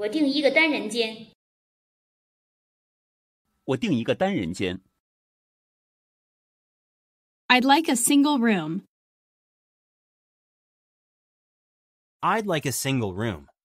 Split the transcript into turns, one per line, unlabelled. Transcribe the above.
我订一个单人间。
我订一个单人间。
I'd like a single room. I'd like a single room.